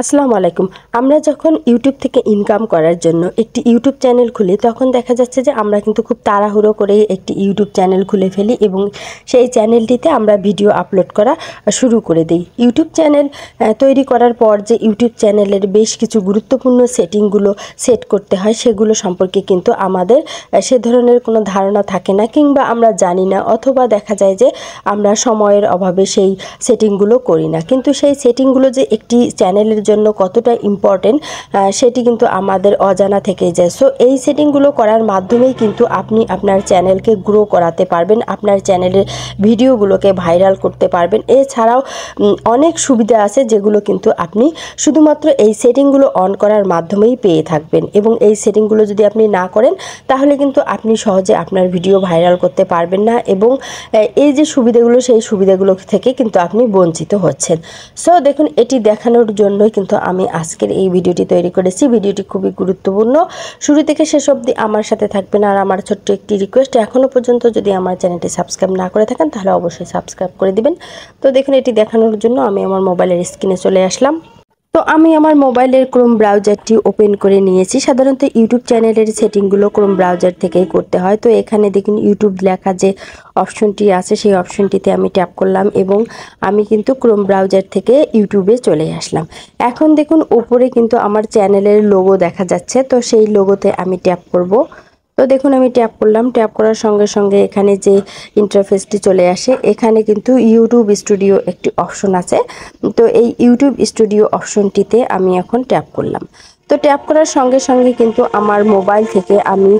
আসসালামু আলাইকুম আমরা যখন ইউটিউব থেকে ইনকাম করার জন্য একটি ইউটিউব চ্যানেল খুলি তখন দেখা যাচ্ছে যে আমরা কিন্তু খুব তাড়াহুড়ো করে একটি ইউটিউব চ্যানেল খুলে ফেলি এবং সেই চ্যানেলটিতে আমরা ভিডিও আপলোড করা শুরু করে দিই ইউটিউব চ্যানেল তৈরি করার পর যে ইউটিউব চ্যানেলের বেশ কিছু গুরুত্বপূর্ণ সেটিংগুলো সেট করতে হয় সেগুলো সম্পর্কে কিন্তু আমাদের সে ধরনের কোনো ধারণা থাকে না কিংবা আমরা জানি না অথবা দেখা যায় যে আমরা সময়ের অভাবে সেই সেটিংগুলো করি না কিন্তু সেই সেটিংগুলো যে একটি চ্যানেলের জন্য কতটা ইম্পর্টেন্ট সেটি কিন্তু আমাদের অজানা থেকে যায় সো এই সেটিংগুলো করার মাধ্যমেই কিন্তু আপনি আপনার চ্যানেলকে গ্রো করাতে পারবেন আপনার চ্যানেলের ভিডিওগুলোকে ভাইরাল করতে পারবেন এছাড়াও অনেক সুবিধা আছে যেগুলো কিন্তু আপনি শুধুমাত্র এই সেটিংগুলো অন করার মাধ্যমেই পেয়ে থাকবেন এবং এই সেটিংগুলো যদি আপনি না করেন তাহলে কিন্তু আপনি সহজে আপনার ভিডিও ভাইরাল করতে পারবেন না এবং এই যে সুবিধাগুলো সেই সুবিধাগুলো থেকে কিন্তু আপনি বঞ্চিত হচ্ছেন সো দেখুন এটি দেখানোর জন্য কিন্তু আমি আজকের এই ভিডিওটি তৈরি করেছি ভিডিওটি খুবই গুরুত্বপূর্ণ শুরু থেকে শেষ অবধি আমার সাথে থাকবেন আর আমার ছোট্ট একটি রিকোয়েস্ট এখনও পর্যন্ত যদি আমার চ্যানেলটি সাবস্ক্রাইব না করে থাকেন তাহলে অবশ্যই সাবস্ক্রাইব করে দিবেন তো দেখুন এটি দেখানোর জন্য আমি আমার মোবাইলের স্ক্রিনে চলে আসলাম তো আমি আমার মোবাইলের ক্রোম ব্রাউজারটি ওপেন করে নিয়েছি সাধারণত ইউটিউব চ্যানেলের সেটিংগুলো ক্রোম ব্রাউজার থেকেই করতে হয় তো এখানে দেখুন ইউটিউব লেখা যে অপশনটি আছে সেই অপশনটিতে আমি ট্যাপ করলাম এবং আমি কিন্তু ক্রোম ব্রাউজার থেকে ইউটিউবে চলে আসলাম এখন দেখুন ওপরে কিন্তু আমার চ্যানেলের লোগো দেখা যাচ্ছে তো সেই লোগোতে আমি ট্যাপ করব তো দেখুন আমি ট্যাপ করলাম ট্যাপ করার সঙ্গে সঙ্গে এখানে যে ইন্টারফেসটি চলে আসে এখানে কিন্তু ইউটিউব স্টুডিও একটি অপশন আছে তো এই ইউটিউব স্টুডিও অপশনটিতে আমি এখন ট্যাপ করলাম তো ট্যাপ করার সঙ্গে সঙ্গে কিন্তু আমার মোবাইল থেকে আমি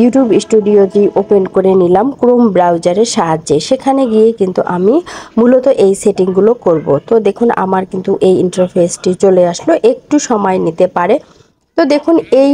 ইউটিউব স্টুডিওটি ওপেন করে নিলাম ক্রোম ব্রাউজারের সাহায্যে সেখানে গিয়ে কিন্তু আমি মূলত এই সেটিংগুলো করব তো দেখুন আমার কিন্তু এই ইন্টারফেসটি চলে আসলো একটু সময় নিতে পারে তো দেখুন এই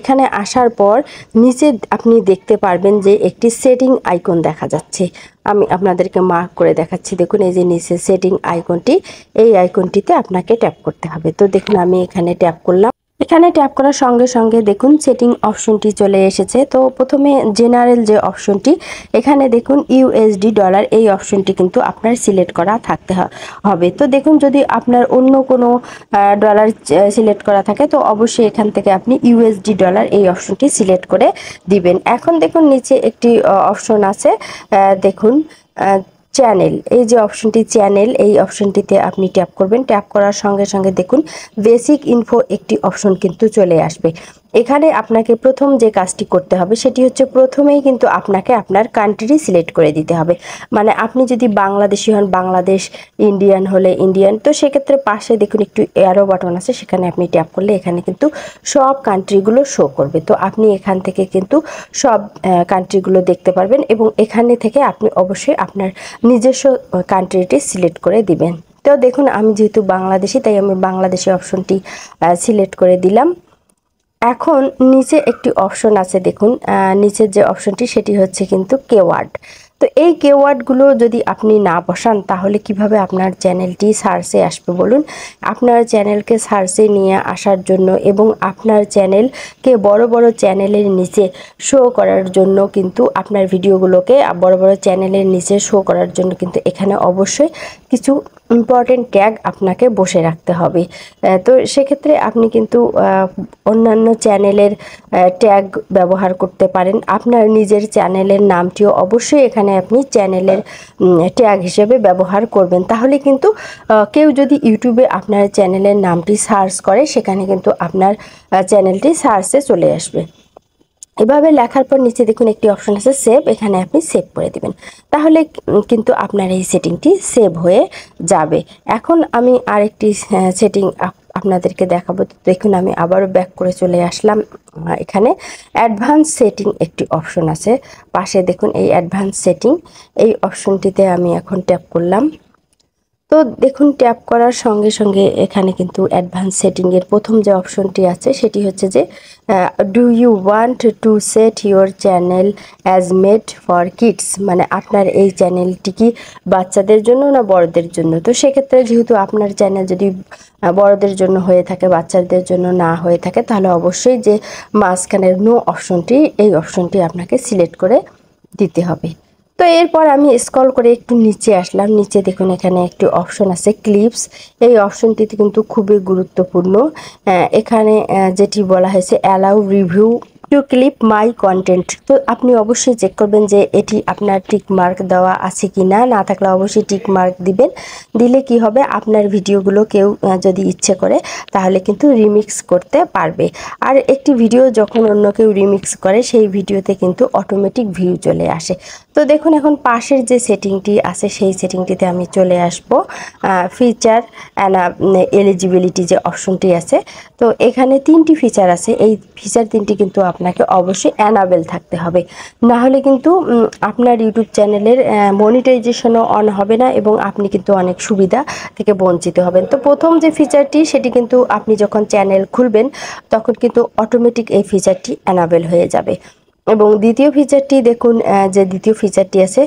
এখানে আসার পর নিচে আপনি দেখতে পারবেন যে একটি সেটিং আইকন দেখা যাচ্ছে আমি আপনাদেরকে মার্ক করে দেখাচ্ছি দেখুন এই যে নিচে সেটিং আইকনটি এই আইকনটিতে আপনাকে ট্যাপ করতে হবে তো দেখুন আমি এখানে ট্যাপ করলাম এখানে ট্যাপ করার সঙ্গে সঙ্গে দেখুন সেটিং অপশনটি চলে এসেছে তো প্রথমে জেনারেল যে অপশনটি এখানে দেখুন ইউএসডি ডলার এই অপশনটি কিন্তু আপনার সিলেক্ট করা থাকতে হবে তো দেখুন যদি আপনার অন্য কোনো ডলার সিলেক্ট করা থাকে তো অবশ্যই এখান থেকে আপনি ইউএসডি ডলার এই অপশনটি সিলেক্ট করে দিবেন এখন দেখুন নিচে একটি অপশন আছে দেখুন চ্যানেল এই যে অপশনটি চ্যানেল এই অপশনটিতে আপনি ট্যাপ করবেন ট্যাপ করার সঙ্গে সঙ্গে দেখুন বেসিক ইনফো একটি অপশন কিন্তু চলে আসবে এখানে আপনাকে প্রথম যে কাজটি করতে হবে সেটি হচ্ছে প্রথমেই কিন্তু আপনাকে আপনার কান্ট্রি সিলেক্ট করে দিতে হবে মানে আপনি যদি বাংলাদেশি হন বাংলাদেশ ইন্ডিয়ান হলে ইন্ডিয়ান তো সেক্ষেত্রে পাশে দেখুন একটু এয়ারো বাটন আছে সেখানে আপনি ট্যাপ করলে এখানে কিন্তু সব কান্ট্রিগুলো শো করবে তো আপনি এখান থেকে কিন্তু সব কান্ট্রিগুলো দেখতে পারবেন এবং এখানে থেকে আপনি অবশ্যই আপনার নিজস্ব কান্ট্রিটি সিলেক্ট করে দিবেন তো দেখুন আমি যেহেতু বাংলাদেশি তাই আমি বাংলাদেশি অপশনটি সিলেক্ট করে দিলাম এখন নিচে একটি অপশন আছে দেখুন নিচের যে অপশনটি সেটি হচ্ছে কিন্তু কেওয়ার্ড তো এই কেওয়ার্ডগুলো যদি আপনি না বসান তাহলে কিভাবে আপনার চ্যানেলটি সার্চে আসবে বলুন আপনার চ্যানেলকে সার্চে নিয়ে আসার জন্য এবং আপনার চ্যানেলকে বড় বড় চ্যানেলের নিচে শো করার জন্য কিন্তু আপনার ভিডিওগুলোকে বড় বড় চ্যানেলের নিচে শো করার জন্য কিন্তু এখানে অবশ্যই কিছু ইম্পর্টেন্ট ট্যাগ আপনাকে বসে রাখতে হবে তো সেক্ষেত্রে আপনি কিন্তু অন্যান্য চ্যানেলের ট্যাগ ব্যবহার করতে পারেন আপনার নিজের চ্যানেলের নামটিও অবশ্যই এখানে আপনি চ্যানেলের ট্যাগ হিসেবে ব্যবহার করবেন তাহলে কিন্তু কেউ যদি ইউটিউবে আপনার চ্যানেলের নামটি সার্চ করে সেখানে কিন্তু আপনার চ্যানেলটি সার্চে চলে আসবে এভাবে লেখার পর নিচে দেখুন একটি অপশন আছে সেভ এখানে আপনি সেভ করে দিবেন তাহলে কিন্তু আপনার এই সেটিংটি সেভ হয়ে যাবে এখন আমি আরেকটি সেটিং আপনাদেরকে দেখাবো দেখুন আমি আবারও ব্যাক করে চলে আসলাম এখানে অ্যাডভান্স সেটিং একটি অপশন আছে পাশে দেখুন এই অ্যাডভান্স সেটিং এই অপশনটিতে আমি এখন ট্যাপ করলাম তো দেখুন ট্যাপ করার সঙ্গে সঙ্গে এখানে কিন্তু অ্যাডভান্স সেটিংয়ের প্রথম যে অপশনটি আছে সেটি হচ্ছে যে do you want to set your channel as made for kids মানে আপনার এই চ্যানেলটি কি বাচ্চাদের জন্য না বড়দের জন্য তো সেক্ষেত্রে যেহেতু আপনার চ্যানেল যদি বড়দের জন্য হয়ে থাকে বাচ্চাদের জন্য না হয়ে থাকে তাহলে অবশ্যই যে মাঝখানের নো অপশনটি এই অপশনটি আপনাকে সিলেক্ট করে দিতে হবে তো এরপর আমি স্ক্রল করে একটু নিচে আসলাম নিচে দেখুন এখানে একটি অপশন আছে ক্লিপস এই অপশনটিতে কিন্তু খুবই গুরুত্বপূর্ণ এখানে যেটি বলা হয়েছে allow viewers to clip my content তো আপনি অবশ্যই চেক করবেন যে এটি আপনার টিক মার্ক দেওয়া আছে কি না না থাকলে অবশ্যই টিক মার্ক দিবেন দিলে কি হবে আপনার ভিডিওগুলো কেউ যদি ইচ্ছে করে তাহলে কিন্তু রিমিক্স করতে পারবে আর একটি ভিডিও যখন অন্য কেউ রিমিক্স করে সেই ভিডিওতে কিন্তু অটোমেটিক ভিউ চলে আসে তো দেখুন এখন পাশের যে সেটিংটি আছে সেই সেটিংটিতে আমি চলে আসব ফিচার অ্যান্ড এলিজিবিলিটি যে অপশনটি আছে তো এখানে তিনটি ফিচার আছে এই ফিচার তিনটি কিন্তু আপনাকে অবশ্যই অ্যানাবেল থাকতে হবে না হলে কিন্তু আপনার ইউটিউব চ্যানেলের মনিটাইজেশনও অন হবে না এবং আপনি কিন্তু অনেক সুবিধা থেকে বঞ্চিত হবেন তো প্রথম যে ফিচারটি সেটি কিন্তু আপনি যখন চ্যানেল খুলবেন তখন কিন্তু অটোমেটিক এই ফিচারটি অ্যানাবেল হয়ে যাবে এবং দ্বিতীয় ফিচারটি দেখুন যে দ্বিতীয় ফিচারটি আছে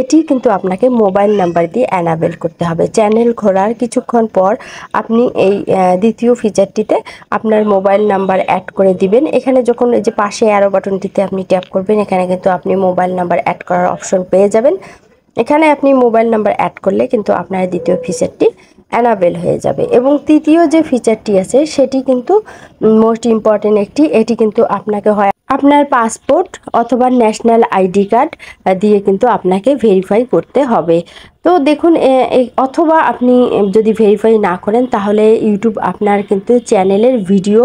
এটি কিন্তু আপনাকে মোবাইল নাম্বার দিয়ে অ্যানাবেল করতে হবে চ্যানেল ঘোরার কিছুক্ষণ পর আপনি এই দ্বিতীয় ফিচারটিতে আপনার মোবাইল নাম্বার অ্যাড করে দিবেন এখানে যখন এই যে পাশে অ্যারো বাটনটিতে আপনি ট্যাপ করবেন এখানে কিন্তু আপনি মোবাইল নাম্বার অ্যাড করার অপশন পেয়ে যাবেন এখানে আপনি মোবাইল নাম্বার অ্যাড করলে কিন্তু আপনার দ্বিতীয় ফিচারটি অ্যানাবেল হয়ে যাবে এবং তৃতীয় যে ফিচারটি আছে সেটি কিন্তু মোস্ট ইম্পর্টেন্ট একটি এটি কিন্তু আপনাকে হয় আপনার পাসপোর্ট অথবা ন্যাশনাল আইডি কার্ড দিয়ে কিন্তু আপনাকে ভেরিফাই করতে হবে তো দেখুন অথবা আপনি যদি ভেরিফাই না করেন তাহলে ইউটিউব আপনার কিন্তু চ্যানেলের ভিডিও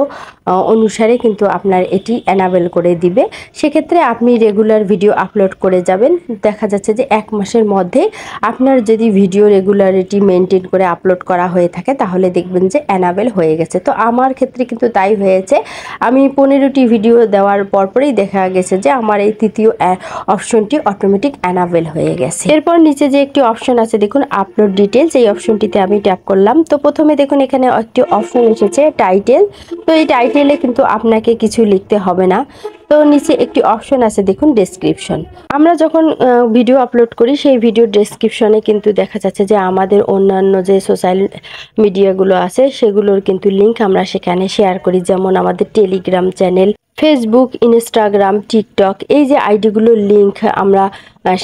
অনুসারে কিন্তু আপনার এটি অ্যানাবেল করে দিবে সেক্ষেত্রে আপনি রেগুলার ভিডিও আপলোড করে যাবেন দেখা যাচ্ছে যে এক মাসের মধ্যে আপনার যদি ভিডিও রেগুলারিটি মেনটেন করে আপলোড করা হয়ে থাকে তাহলে দেখবেন যে অ্যানাবেল হয়ে গেছে তো আমার ক্ষেত্রে কিন্তু তাই হয়েছে আমি পনেরোটি ভিডিও দেওয়ার পরপরই দেখা গেছে যে আমার এই তৃতীয় অপশনটি অটোমেটিক অ্যানাবেল হয়ে গেছে এরপর নিচে যে একটি অপশন আছে দেখুন আপলোড ডিটেলস এই অপশনটিতে আমি ট্যাপ করলাম তো প্রথমে দেখুন এখানে একটি অপশন এসেছে টাইটেল তো এই টাইটেলে কিন্তু আপনাকে কিছু লিখতে হবে না তো নিচে একটি অপশন আছে দেখুন ডেসক্রিপশন আমরা যখন ভিডিও আপলোড করি সেই ভিডিও ডেসক্রিপশনে কিন্তু দেখা যাচ্ছে যে আমাদের অন্যান্য যে সোশ্যাল মিডিয়াগুলো আছে সেগুলোর কিন্তু লিঙ্ক আমরা সেখানে শেয়ার করি যেমন আমাদের Telegram channel Facebook Instagram TikTok এই যে আইডিগুলোর লিঙ্ক আমরা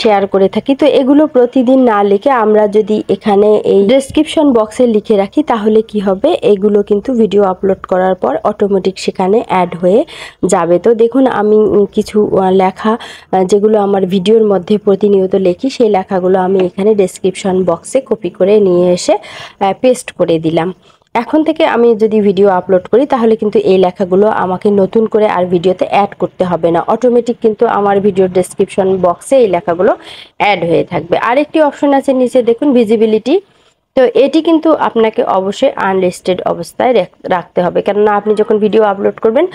শেয়ার করে থাকি তো এগুলো প্রতিদিন না লিখে আমরা যদি এখানে এই ডিসক্রিপশন বক্সে লিখে রাখি তাহলে কি হবে এগুলো কিন্তু ভিডিও আপলোড করার পর অটোমেটিক সেখানে অ্যাড হয়ে যাবে তো দেখুন আমি কিছু লেখা যেগুলো আমার ভিডিওর মধ্যে প্রতিনিয়ত লেখি সেই লেখাগুলো আমি এখানে ডেসক্রিপশন বক্সে কপি করে নিয়ে এসে পেস্ট করে দিলাম এখন থেকে আমি যদি ভিডিও আপলোড করি তাহলে কিন্তু এই লেখাগুলো আমাকে নতুন করে আর ভিডিওতে অ্যাড করতে হবে না অটোমেটিক কিন্তু আমার ভিডিও ডেসক্রিপশন বক্সে এই লেখাগুলো অ্যাড হয়ে থাকবে আরেকটি অপশন আছে নিচে দেখুন ভিজিবিলিটি তো এটি কিন্তু আপনাকে অবশ্যই আনলিস্টেড অবস্থায় রাখতে হবে কেননা আপনি যখন ভিডিও আপলোড করবেন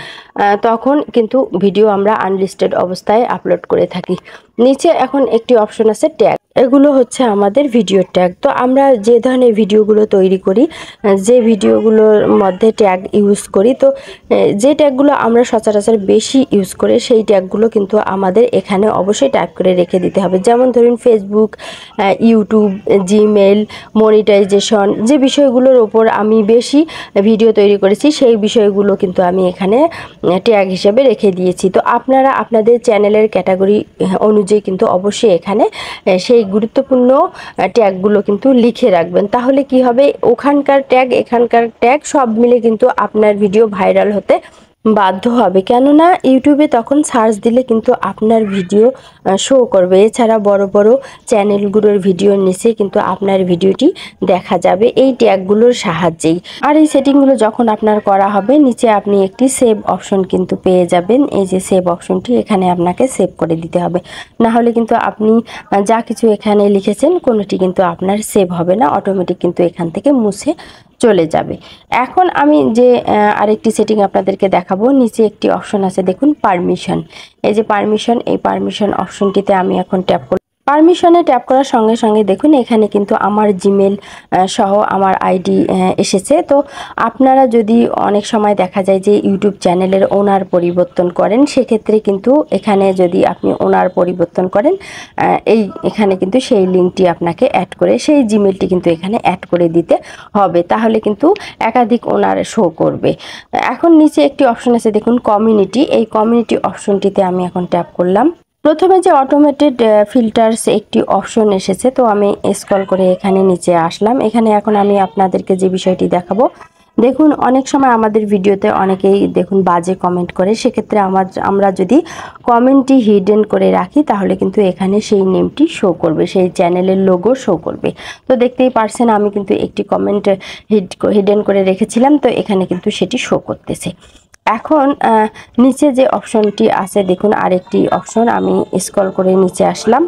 তখন কিন্তু ভিডিও আমরা আনলিস্টেড অবস্থায় আপলোড করে থাকি নিচে এখন একটি অপশন আছে ট্যাগ এগুলো হচ্ছে আমাদের ভিডিও ট্যাগ তো আমরা যে ধরনের ভিডিওগুলো তৈরি করি যে ভিডিওগুলোর মধ্যে ট্যাগ ইউজ করি তো যে ট্যাগগুলো আমরা সচরাচর বেশি ইউজ করে সেই ট্যাগগুলো কিন্তু আমাদের এখানে অবশ্যই টাইপ করে রেখে দিতে হবে যেমন ধরুন ফেসবুক ইউটিউব জিমেল মনিটাইজেশন যে বিষয়গুলোর ওপর আমি বেশি ভিডিও তৈরি করেছি সেই বিষয়গুলো কিন্তু আমি এখানে ট্যাগ হিসেবে রেখে দিয়েছি তো আপনারা আপনাদের চ্যানেলের ক্যাটাগরি অনু অনুযায়ী কিন্তু অবশ্যই এখানে সেই গুরুত্বপূর্ণ ট্যাগগুলো কিন্তু লিখে রাখবেন তাহলে কি হবে ওখানকার ট্যাগ এখানকার ট্যাগ সব মিলে কিন্তু আপনার ভিডিও ভাইরাল হতে বাধ্য হবে কেননা ইউটিউবে তখন সার্চ দিলে কিন্তু আপনার ভিডিও শো করবে এছাড়া বড় বড় চ্যানেলগুলোর ভিডিওর নিচে কিন্তু আপনার ভিডিওটি দেখা যাবে এই ট্যাগগুলোর সাহায্যেই আর এই সেটিংগুলো যখন আপনার করা হবে নিচে আপনি একটি সেভ অপশন কিন্তু পেয়ে যাবেন এই যে সেভ অপশনটি এখানে আপনাকে সেভ করে দিতে হবে না হলে কিন্তু আপনি যা কিছু এখানে লিখেছেন কোনোটি কিন্তু আপনার সেভ হবে না অটোমেটিক কিন্তু এখান থেকে মুছে চলে যাবে এখন আমি যে আরেকটি সেটিং আপনাদেরকে দেখাবো নিচে একটি অপশন আছে দেখুন পারমিশন এই যে পারমিশন এই পারমিশন অপশনটিতে আমি এখন ট্যাপ পারমিশনে ট্যাপ করার সঙ্গে সঙ্গে দেখুন এখানে কিন্তু আমার জিমেল সহ আমার আইডি এসেছে তো আপনারা যদি অনেক সময় দেখা যায় যে ইউটিউব চ্যানেলের ওনার পরিবর্তন করেন সেক্ষেত্রে কিন্তু এখানে যদি আপনি ওনার পরিবর্তন করেন এই এখানে কিন্তু সেই লিঙ্কটি আপনাকে অ্যাড করে সেই জিমেলটি কিন্তু এখানে অ্যাড করে দিতে হবে তাহলে কিন্তু একাধিক ওনার শো করবে এখন নিচে একটি অপশন আছে দেখুন কমিউনিটি এই কমিউনিটি অপশনটিতে আমি এখন ট্যাপ করলাম প্রথমে যে অটোমেটেড ফিল্টার্স একটি অপশন এসেছে তো আমি স্ক্রল করে এখানে নিচে আসলাম এখানে এখন আমি আপনাদেরকে যে বিষয়টি দেখাবো দেখুন অনেক সময় আমাদের ভিডিওতে অনেকেই দেখুন বাজে কমেন্ট করে সেক্ষেত্রে আমার আমরা যদি কমেন্টটি হিডেন করে রাখি তাহলে কিন্তু এখানে সেই নেমটি শো করবে সেই চ্যানেলের লোগো শো করবে তো দেখতেই পারছেন আমি কিন্তু একটি কমেন্ট হিড হিডেন করে রেখেছিলাম তো এখানে কিন্তু সেটি শো করতেছে এখন নিচে যে অপশনটি আছে দেখুন আরেকটি অপশন আমি স্ক্রল করে নিচে আসলাম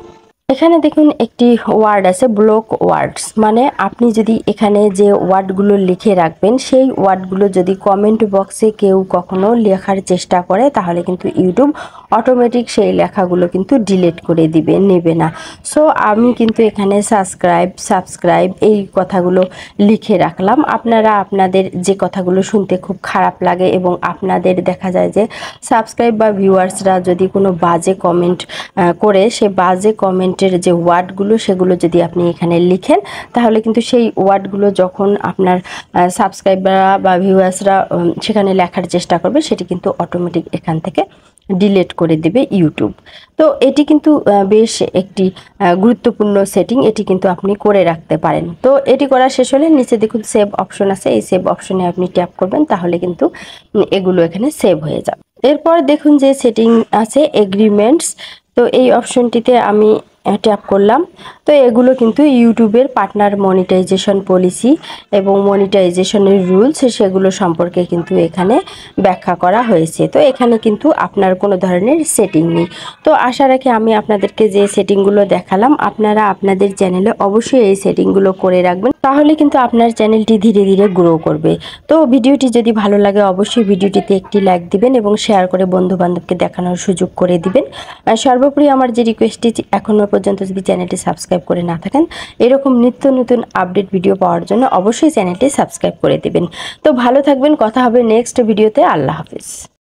এখানে দেখুন একটি ওয়ার্ড আছে ব্লক ওয়ার্ডস মানে আপনি যদি এখানে যে ওয়ার্ডগুলো লিখে রাখবেন সেই ওয়ার্ডগুলো যদি কমেন্ট বক্সে কেউ কখনো লেখার চেষ্টা করে তাহলে কিন্তু ইউটিউব অটোমেটিক সেই লেখাগুলো কিন্তু ডিলিট করে দিবে নেবে না সো আমি কিন্তু এখানে সাবস্ক্রাইব সাবস্ক্রাইব এই কথাগুলো লিখে রাখলাম আপনারা আপনাদের যে কথাগুলো শুনতে খুব খারাপ লাগে এবং আপনাদের দেখা যায় যে সাবস্ক্রাইব বা ভিউয়ার্সরা যদি কোনো বাজে কমেন্ট করে সে বাজে কমেন্ট পেমেন্টের যে ওয়ার্ডগুলো সেগুলো যদি আপনি এখানে লিখেন তাহলে কিন্তু সেই ওয়ার্ডগুলো যখন আপনার সাবস্ক্রাইবাররা বা ভিউয়ার্সরা সেখানে লেখার চেষ্টা করবে সেটি কিন্তু অটোমেটিক এখান থেকে ডিলেট করে দেবে ইউটিউব তো এটি কিন্তু বেশ একটি গুরুত্বপূর্ণ সেটিং এটি কিন্তু আপনি করে রাখতে পারেন তো এটি করা শেষ হলে নিচে দেখুন সেভ অপশন আছে এই সেভ অপশনে আপনি ট্যাপ করবেন তাহলে কিন্তু এগুলো এখানে সেভ হয়ে যাবে এরপর দেখুন যে সেটিং আছে এগ্রিমেন্টস তো এই অপশনটিতে আমি ট্যাপ করলাম তো এগুলো কিন্তু ইউটিউবের পার্টনার মনিটাইজেশন পলিসি এবং মনিটাইজেশনের রুলস সেগুলো সম্পর্কে কিন্তু এখানে ব্যাখ্যা করা হয়েছে তো এখানে কিন্তু আপনার কোনো ধরনের সেটিং নেই তো আশা রাখি আমি আপনাদেরকে যে সেটিংগুলো দেখালাম আপনারা আপনাদের চ্যানেলে অবশ্যই এই সেটিংগুলো করে রাখবেন তাহলে কিন্তু আপনার চ্যানেলটি ধীরে ধীরে গ্রো করবে তো ভিডিওটি যদি ভালো লাগে অবশ্যই ভিডিওটিতে একটি লাইক দিবেন এবং শেয়ার করে বন্ধুবান্ধবকে দেখানোর সুযোগ করে দিবেন সর্বোপরি আমার যে রিকোয়েস্টটি এখনও পর্যন্ত যদি চ্যানেলটি সাবস্ক্রাইব করে না থাকেন এরকম নিত্য নতুন আপডেট ভিডিও পাওয়ার জন্য অবশ্যই চ্যানেলটি সাবস্ক্রাইব করে দেবেন তো ভালো থাকবেন কথা হবে নেক্সট ভিডিওতে আল্লাহ হাফিজ